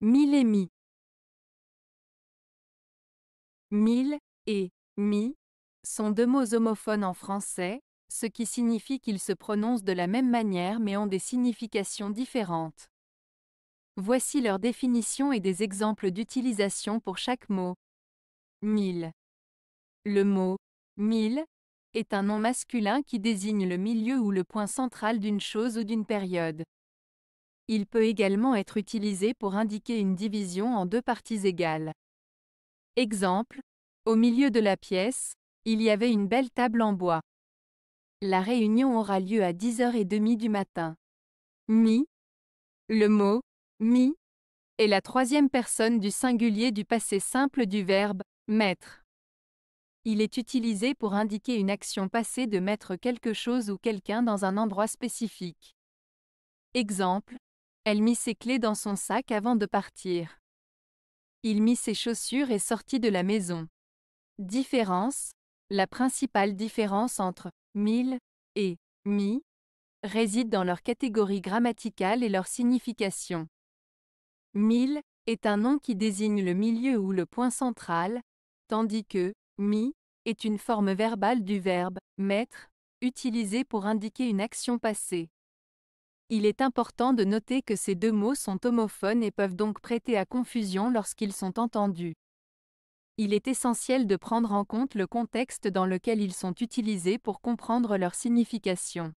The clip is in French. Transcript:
Mille et mi. Mille et mi sont deux mots homophones en français, ce qui signifie qu'ils se prononcent de la même manière mais ont des significations différentes. Voici leur définition et des exemples d'utilisation pour chaque mot. Mille. Le mot mille est un nom masculin qui désigne le milieu ou le point central d'une chose ou d'une période. Il peut également être utilisé pour indiquer une division en deux parties égales. Exemple, au milieu de la pièce, il y avait une belle table en bois. La réunion aura lieu à 10h30 du matin. Mi. Le mot mi est la troisième personne du singulier du passé simple du verbe mettre. Il est utilisé pour indiquer une action passée de mettre quelque chose ou quelqu'un dans un endroit spécifique. Exemple, elle mit ses clés dans son sac avant de partir. Il mit ses chaussures et sortit de la maison. Différence La principale différence entre mille et mi réside dans leur catégorie grammaticale et leur signification. Mille est un nom qui désigne le milieu ou le point central, tandis que mi est une forme verbale du verbe mettre, utilisé pour indiquer une action passée. Il est important de noter que ces deux mots sont homophones et peuvent donc prêter à confusion lorsqu'ils sont entendus. Il est essentiel de prendre en compte le contexte dans lequel ils sont utilisés pour comprendre leur signification.